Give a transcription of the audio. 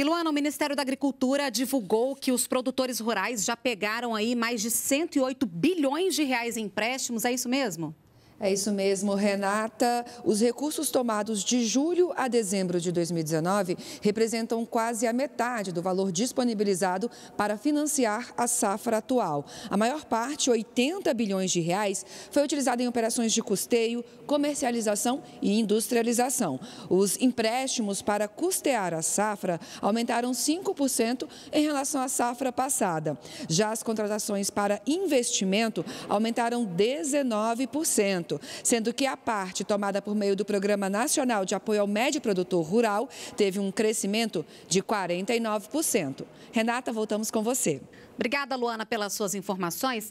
E Luana, o Ministério da Agricultura divulgou que os produtores rurais já pegaram aí mais de 108 bilhões de reais em empréstimos, é isso mesmo? É isso mesmo, Renata. Os recursos tomados de julho a dezembro de 2019 representam quase a metade do valor disponibilizado para financiar a safra atual. A maior parte, 80 bilhões de reais, foi utilizada em operações de custeio, comercialização e industrialização. Os empréstimos para custear a safra aumentaram 5% em relação à safra passada. Já as contratações para investimento aumentaram 19% sendo que a parte tomada por meio do Programa Nacional de Apoio ao Médio Produtor Rural teve um crescimento de 49%. Renata, voltamos com você. Obrigada, Luana, pelas suas informações.